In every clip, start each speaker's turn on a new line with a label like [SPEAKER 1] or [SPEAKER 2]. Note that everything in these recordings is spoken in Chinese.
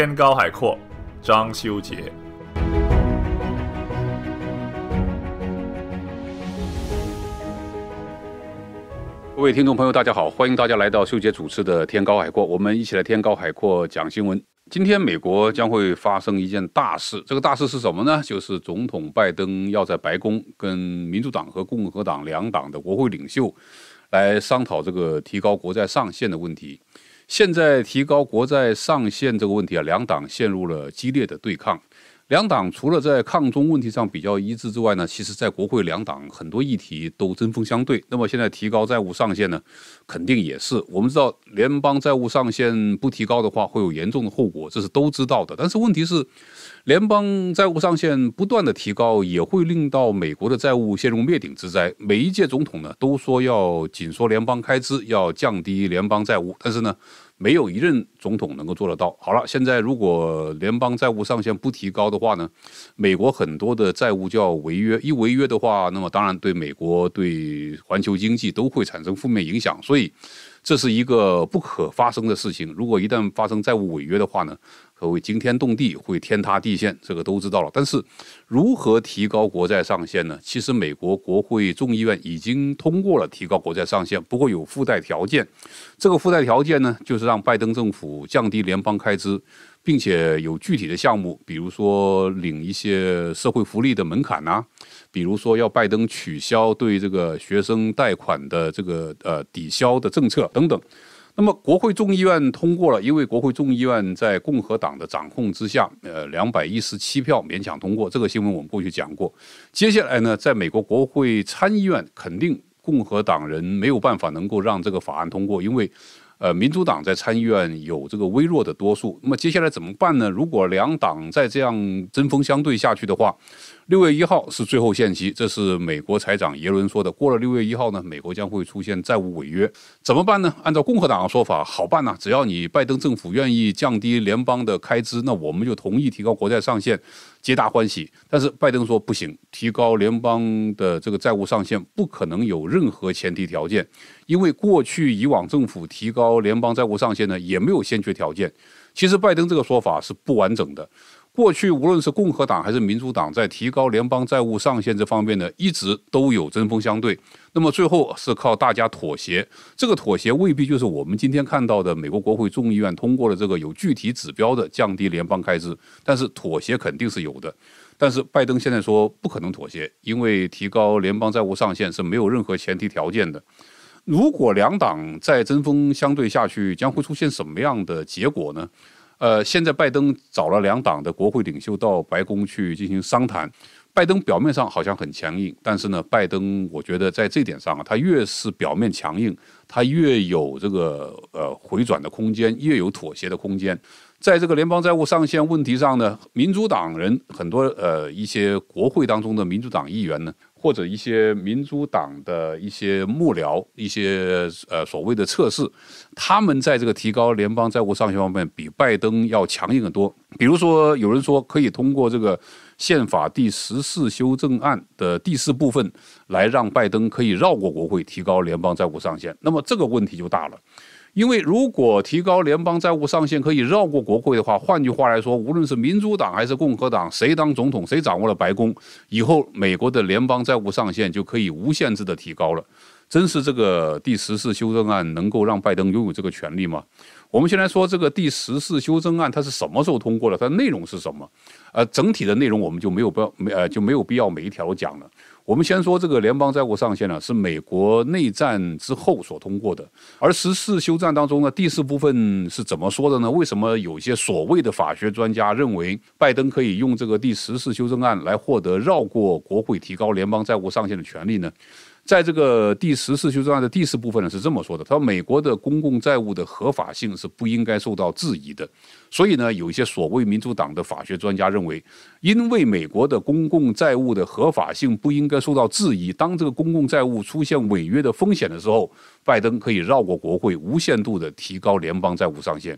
[SPEAKER 1] 天高海阔，张修杰。各位听众朋友，大家好，欢迎大家来到秀杰主持的《天高海阔》，我们一起来《天高海阔》讲新闻。今天，美国将会发生一件大事，这个大事是什么呢？就是总统拜登要在白宫跟民主党和共和党两党的国会领袖来商讨这个提高国债上限的问题。现在提高国债上限这个问题啊，两党陷入了激烈的对抗。两党除了在抗中问题上比较一致之外呢，其实，在国会两党很多议题都针锋相对。那么现在提高债务上限呢，肯定也是。我们知道，联邦债务上限不提高的话，会有严重的后果，这是都知道的。但是问题是，联邦债务上限不断的提高，也会令到美国的债务陷入灭顶之灾。每一届总统呢，都说要紧缩联邦开支，要降低联邦债务，但是呢。没有一任总统能够做得到。好了，现在如果联邦债务上限不提高的话呢，美国很多的债务就要违约。一违约的话，那么当然对美国、对环球经济都会产生负面影响。所以。这是一个不可发生的事情。如果一旦发生债务违约的话呢，可谓惊天动地，会天塌地陷，这个都知道了。但是，如何提高国债上限呢？其实，美国国会众议院已经通过了提高国债上限，不过有附带条件。这个附带条件呢，就是让拜登政府降低联邦开支。并且有具体的项目，比如说领一些社会福利的门槛呐，比如说要拜登取消对这个学生贷款的这个呃抵消的政策等等。那么国会众议院通过了，因为国会众议院在共和党的掌控之下，呃，两百一十七票勉强通过。这个新闻我们过去讲过。接下来呢，在美国国会参议院肯定共和党人没有办法能够让这个法案通过，因为。呃，民主党在参议院有这个微弱的多数。那么接下来怎么办呢？如果两党再这样针锋相对下去的话，六月一号是最后限期，这是美国财长耶伦说的。过了六月一号呢，美国将会出现债务违约，怎么办呢？按照共和党的说法，好办呐，只要你拜登政府愿意降低联邦的开支，那我们就同意提高国债上限。皆大欢喜，但是拜登说不行，提高联邦的这个债务上限不可能有任何前提条件，因为过去以往政府提高联邦债务上限呢，也没有先决条件。其实拜登这个说法是不完整的。过去无论是共和党还是民主党，在提高联邦债务上限这方面呢，一直都有针锋相对。那么最后是靠大家妥协，这个妥协未必就是我们今天看到的美国国会众议院通过了这个有具体指标的降低联邦开支。但是妥协肯定是有的。但是拜登现在说不可能妥协，因为提高联邦债务上限是没有任何前提条件的。如果两党再针锋相对下去，将会出现什么样的结果呢？呃，现在拜登找了两党的国会领袖到白宫去进行商谈。拜登表面上好像很强硬，但是呢，拜登我觉得在这点上啊，他越是表面强硬，他越有这个呃回转的空间，越有妥协的空间。在这个联邦债务上限问题上呢，民主党人很多呃一些国会当中的民主党议员呢。或者一些民主党的一些幕僚、一些呃所谓的测试，他们在这个提高联邦债务上限方面比拜登要强硬得多。比如说，有人说可以通过这个宪法第十四修正案的第四部分来让拜登可以绕过国会提高联邦债务上限，那么这个问题就大了。因为如果提高联邦债务上限可以绕过国会的话，换句话来说，无论是民主党还是共和党，谁当总统谁掌握了白宫，以后美国的联邦债务上限就可以无限制的提高了。真是这个第十次修正案能够让拜登拥有这个权利吗？我们先来说这个第十四修正案，它是什么时候通过的？它的内容是什么？呃，整体的内容我们就没有必要没呃就没有必要每一条讲了。我们先说这个联邦债务上限呢，是美国内战之后所通过的。而十四修正当中呢，第四部分是怎么说的呢？为什么有些所谓的法学专家认为拜登可以用这个第十四修正案来获得绕过国会提高联邦债务上限的权利呢？在这个第十四修正案的第四部分呢，是这么说的：，他说美国的公共债务的合法性是不应该受到质疑的。所以呢，有一些所谓民主党的法学专家认为，因为美国的公共债务的合法性不应该受到质疑，当这个公共债务出现违约的风险的时候，拜登可以绕过国会，无限度的提高联邦债务上限。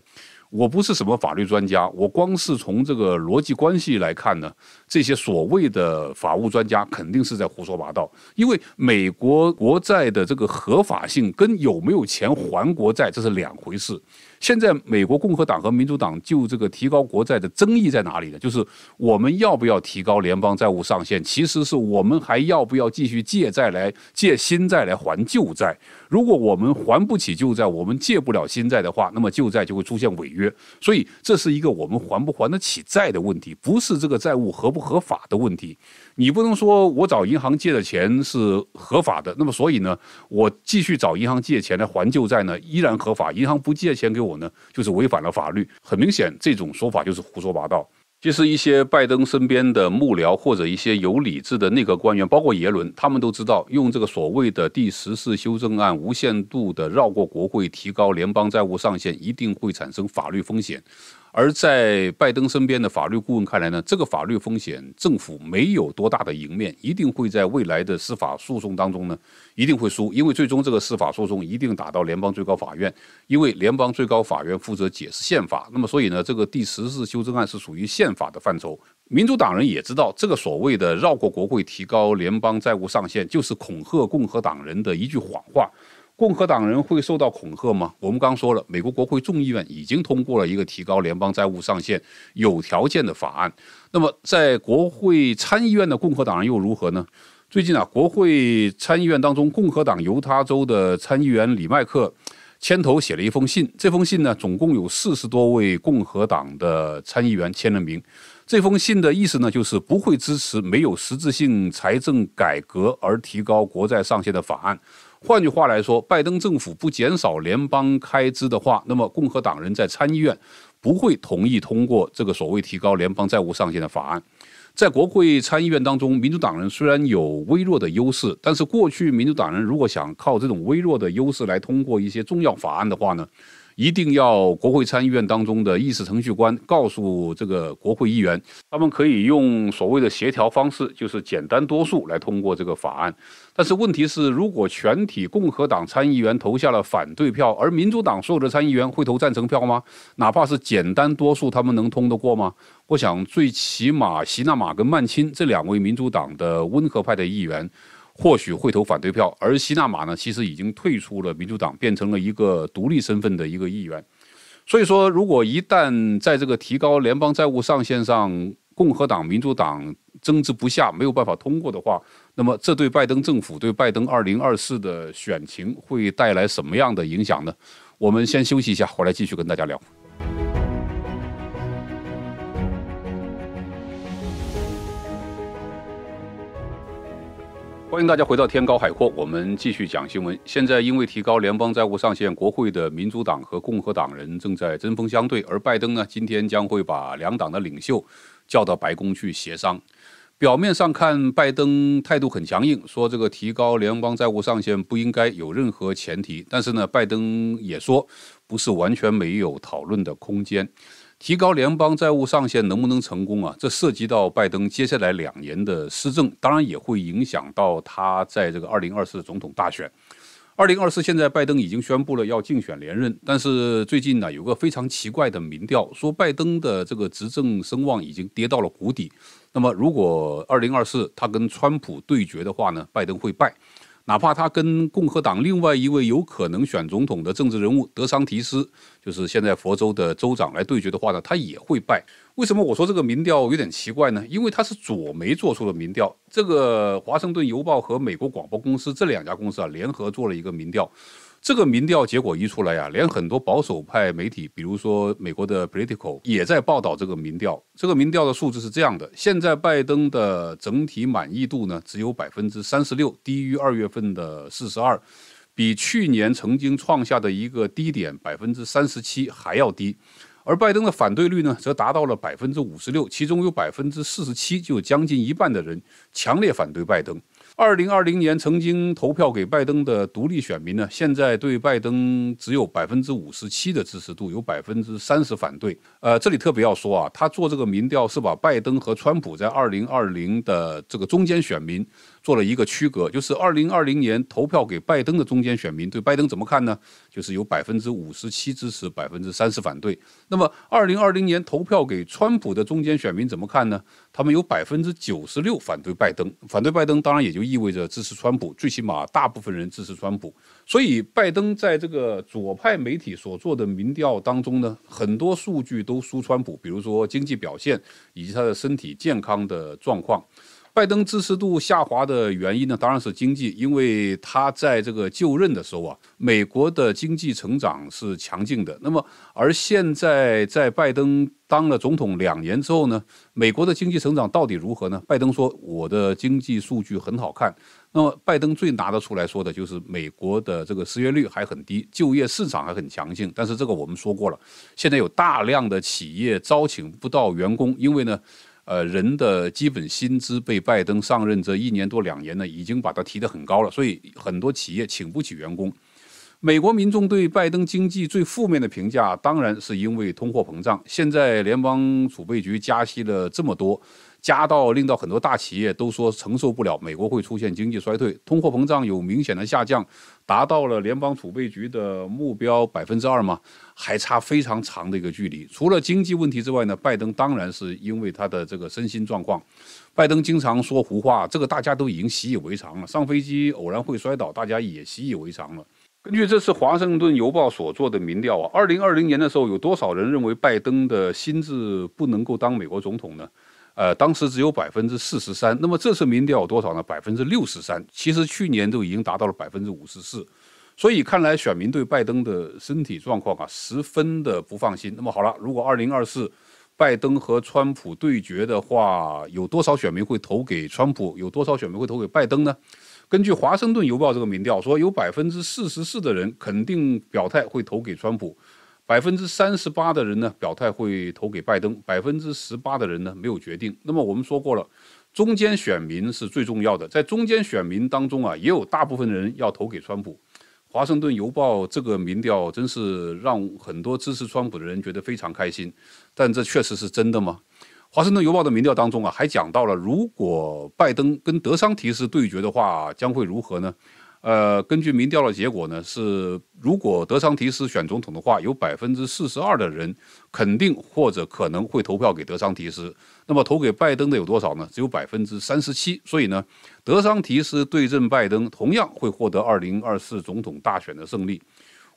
[SPEAKER 1] 我不是什么法律专家，我光是从这个逻辑关系来看呢，这些所谓的法务专家肯定是在胡说八道，因为美国国债的这个合法性跟有没有钱还国债这是两回事。现在美国共和党和民主党就这个提高国债的争议在哪里呢？就是我们要不要提高联邦债务上限？其实是我们还要不要继续借债来借新债来还旧债？如果我们还不起旧债，我们借不了新债的话，那么旧债就会出现违约。所以这是一个我们还不还得起债的问题，不是这个债务合不合法的问题。你不能说我找银行借的钱是合法的，那么所以呢，我继续找银行借钱来还旧债呢，依然合法。银行不借钱给我。呢，就是违反了法律。很明显，这种说法就是胡说八道。其实，一些拜登身边的幕僚或者一些有理智的内阁官员，包括耶伦，他们都知道，用这个所谓的第十次修正案无限度的绕过国会提高联邦债务上限，一定会产生法律风险。而在拜登身边的法律顾问看来呢，这个法律风险，政府没有多大的赢面，一定会在未来的司法诉讼当中呢，一定会输，因为最终这个司法诉讼一定打到联邦最高法院，因为联邦最高法院负责解释宪法，那么所以呢，这个第十次修正案是属于宪法的范畴。民主党人也知道，这个所谓的绕过国会提高联邦债务上限，就是恐吓共和党人的一句谎话。共和党人会受到恐吓吗？我们刚说了，美国国会众议院已经通过了一个提高联邦债务上限有条件的法案。那么，在国会参议院的共和党人又如何呢？最近啊，国会参议院当中，共和党犹他州的参议员里麦克牵头写了一封信，这封信呢，总共有四十多位共和党的参议员签了名。这封信的意思呢，就是不会支持没有实质性财政改革而提高国债上限的法案。换句话来说，拜登政府不减少联邦开支的话，那么共和党人在参议院不会同意通过这个所谓提高联邦债务上限的法案。在国会参议院当中，民主党人虽然有微弱的优势，但是过去民主党人如果想靠这种微弱的优势来通过一些重要法案的话呢？一定要国会参议院当中的议事程序官告诉这个国会议员，他们可以用所谓的协调方式，就是简单多数来通过这个法案。但是问题是，如果全体共和党参议员投下了反对票，而民主党所有的参议员会投赞成票吗？哪怕是简单多数，他们能通得过吗？我想，最起码席纳马跟曼钦这两位民主党的温和派的议员。或许会投反对票，而西纳马呢，其实已经退出了民主党，变成了一个独立身份的一个议员。所以说，如果一旦在这个提高联邦债务上限上，共和党、民主党争执不下，没有办法通过的话，那么这对拜登政府、对拜登二零二四的选情会带来什么样的影响呢？我们先休息一下，回来继续跟大家聊。欢迎大家回到天高海阔，我们继续讲新闻。现在因为提高联邦债务上限，国会的民主党和共和党人正在针锋相对，而拜登呢，今天将会把两党的领袖叫到白宫去协商。表面上看，拜登态度很强硬，说这个提高联邦债务上限不应该有任何前提。但是呢，拜登也说，不是完全没有讨论的空间。提高联邦债务上限能不能成功啊？这涉及到拜登接下来两年的施政，当然也会影响到他在这个二零二四总统大选。二零二四现在拜登已经宣布了要竞选连任，但是最近呢，有个非常奇怪的民调说拜登的这个执政声望已经跌到了谷底。那么如果二零二四他跟川普对决的话呢，拜登会败。哪怕他跟共和党另外一位有可能选总统的政治人物德桑提斯，就是现在佛州的州长来对决的话呢，他也会败。为什么我说这个民调有点奇怪呢？因为他是左媒做出的民调，这个《华盛顿邮报》和美国广播公司这两家公司啊联合做了一个民调。这个民调结果一出来呀，连很多保守派媒体，比如说美国的 Political，也在报道这个民调。这个民调的数字是这样的：现在拜登的整体满意度呢，只有百分之三十六，低于二月份的四十二，比去年曾经创下的一个低点百分之三十七还要低。而拜登的反对率呢，则达到了百分之五十六，其中有百分之四十七，就有将近一半的人强烈反对拜登。二零二零年曾经投票给拜登的独立选民呢，现在对拜登只有百分之五十七的支持度，有百分之三十反对。呃，这里特别要说啊，他做这个民调是把拜登和川普在二零二零的这个中间选民。做了一个区隔，就是二零二零年投票给拜登的中间选民对拜登怎么看呢？就是有百分之五十七支持，百分之三十反对。那么二零二零年投票给川普的中间选民怎么看呢？他们有百分之九十六反对拜登。反对拜登当然也就意味着支持川普，最起码大部分人支持川普。所以拜登在这个左派媒体所做的民调当中呢，很多数据都输川普，比如说经济表现以及他的身体健康的状况。拜登支持度下滑的原因呢，当然是经济。因为他在这个就任的时候啊，美国的经济成长是强劲的。那么，而现在在拜登当了总统两年之后呢，美国的经济成长到底如何呢？拜登说：“我的经济数据很好看。”那么，拜登最拿得出来说的就是美国的这个失业率还很低，就业市场还很强劲。但是这个我们说过了，现在有大量的企业招请不到员工，因为呢。呃，人的基本薪资被拜登上任这一年多两年呢，已经把它提得很高了，所以很多企业请不起员工。美国民众对拜登经济最负面的评价，当然是因为通货膨胀。现在联邦储备局加息了这么多，加到令到很多大企业都说承受不了，美国会出现经济衰退。通货膨胀有明显的下降，达到了联邦储备局的目标百分之二吗？还差非常长的一个距离。除了经济问题之外呢，拜登当然是因为他的这个身心状况。拜登经常说胡话，这个大家都已经习以为常了。上飞机偶然会摔倒，大家也习以为常了。根据这次《华盛顿邮报》所做的民调啊，二零二零年的时候有多少人认为拜登的心智不能够当美国总统呢？呃，当时只有百分之四十三。那么这次民调有多少呢？百分之六十三。其实去年都已经达到了百分之五十四。所以看来选民对拜登的身体状况啊十分的不放心。那么好了，如果二零二四拜登和川普对决的话，有多少选民会投给川普？有多少选民会投给拜登呢？根据《华盛顿邮报》这个民调说，有百分之四十四的人肯定表态会投给川普，百分之三十八的人呢表态会投给拜登，百分之十八的人呢没有决定。那么我们说过了，中间选民是最重要的，在中间选民当中啊，也有大部分人要投给川普。《华盛顿邮报》这个民调真是让很多支持川普的人觉得非常开心，但这确实是真的吗？华盛顿邮报的民调当中啊，还讲到了如果拜登跟德桑提斯对决的话将会如何呢？呃，根据民调的结果呢，是如果德桑提斯选总统的话，有百分之四十二的人肯定或者可能会投票给德桑提斯。那么投给拜登的有多少呢？只有百分之三十七。所以呢，德桑提斯对阵拜登同样会获得二零二四总统大选的胜利。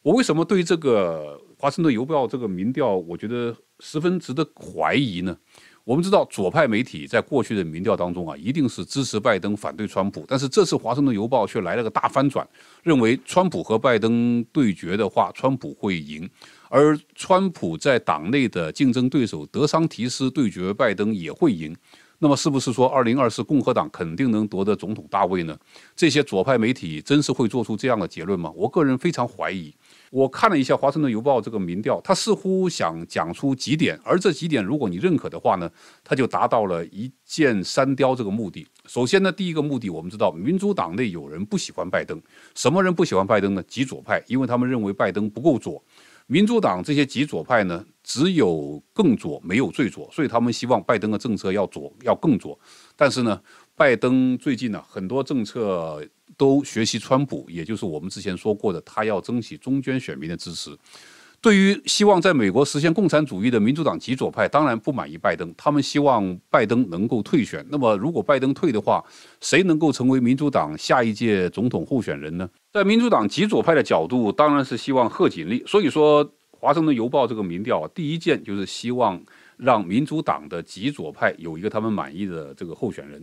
[SPEAKER 1] 我为什么对这个华盛顿邮报这个民调我觉得十分值得怀疑呢？我们知道左派媒体在过去的民调当中啊，一定是支持拜登反对川普，但是这次《华盛顿邮报》却来了个大翻转，认为川普和拜登对决的话，川普会赢，而川普在党内的竞争对手德桑提斯对决拜登也会赢。那么是不是说2024共和党肯定能夺得总统大位呢？这些左派媒体真是会做出这样的结论吗？我个人非常怀疑。我看了一下《华盛顿邮报》这个民调，他似乎想讲出几点，而这几点如果你认可的话呢，他就达到了一箭三雕这个目的。首先呢，第一个目的，我们知道民主党内有人不喜欢拜登，什么人不喜欢拜登呢？极左派，因为他们认为拜登不够左。民主党这些极左派呢，只有更左，没有最左，所以他们希望拜登的政策要左，要更左。但是呢，拜登最近呢，很多政策。都学习川普，也就是我们之前说过的，他要争取中间选民的支持。对于希望在美国实现共产主义的民主党极左派，当然不满意拜登。他们希望拜登能够退选。那么，如果拜登退的话，谁能够成为民主党下一届总统候选人呢？在民主党极左派的角度，当然是希望贺锦丽。所以说，《华盛顿邮报》这个民调第一件就是希望让民主党的极左派有一个他们满意的这个候选人。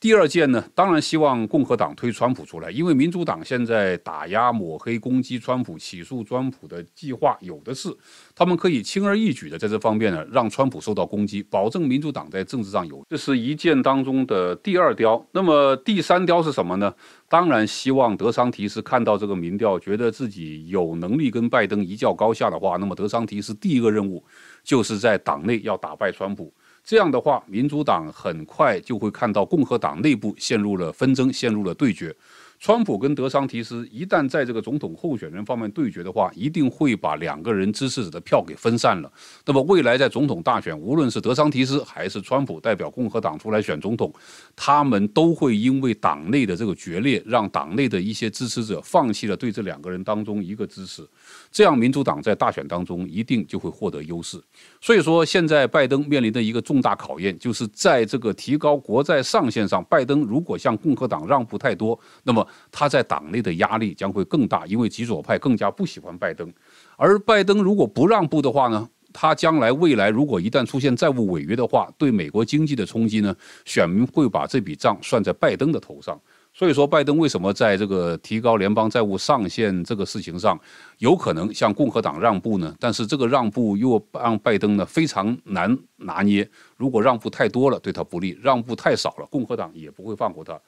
[SPEAKER 1] 第二件呢，当然希望共和党推川普出来，因为民主党现在打压、抹黑、攻击川普、起诉川普的计划有的是，他们可以轻而易举的在这方面呢让川普受到攻击，保证民主党在政治上有。这是一件当中的第二雕。那么第三雕是什么呢？当然希望德桑提斯看到这个民调，觉得自己有能力跟拜登一较高下的话，那么德桑提斯第一个任务就是在党内要打败川普。这样的话，民主党很快就会看到共和党内部陷入了纷争，陷入了对决。川普跟德桑提斯一旦在这个总统候选人方面对决的话，一定会把两个人支持者的票给分散了。那么未来在总统大选，无论是德桑提斯还是川普代表共和党出来选总统，他们都会因为党内的这个决裂，让党内的一些支持者放弃了对这两个人当中一个支持，这样民主党在大选当中一定就会获得优势。所以说，现在拜登面临的一个重大考验，就是在这个提高国债上限上，拜登如果向共和党让步太多，那么他在党内的压力将会更大，因为极左派更加不喜欢拜登，而拜登如果不让步的话呢，他将来未来如果一旦出现债务违约的话，对美国经济的冲击呢，选民会把这笔账算在拜登的头上。所以说，拜登为什么在这个提高联邦债务上限这个事情上，有可能向共和党让步呢？但是这个让步又让拜登呢非常难拿捏，如果让步太多了对他不利，让步太少了共和党也不会放过他。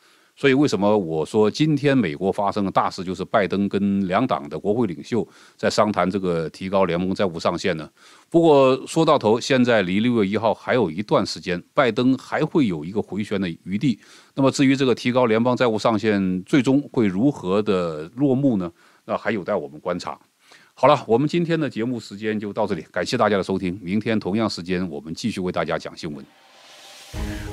[SPEAKER 1] 所以，为什么我说今天美国发生的大事就是拜登跟两党的国会领袖在商谈这个提高联邦债务上限呢？不过说到头，现在离六月一号还有一段时间，拜登还会有一个回旋的余地。那么，至于这个提高联邦债务上限最终会如何的落幕呢？那还有待我们观察。好了，我们今天的节目时间就到这里，感谢大家的收听。明天同样时间，我们继续为大家讲新闻。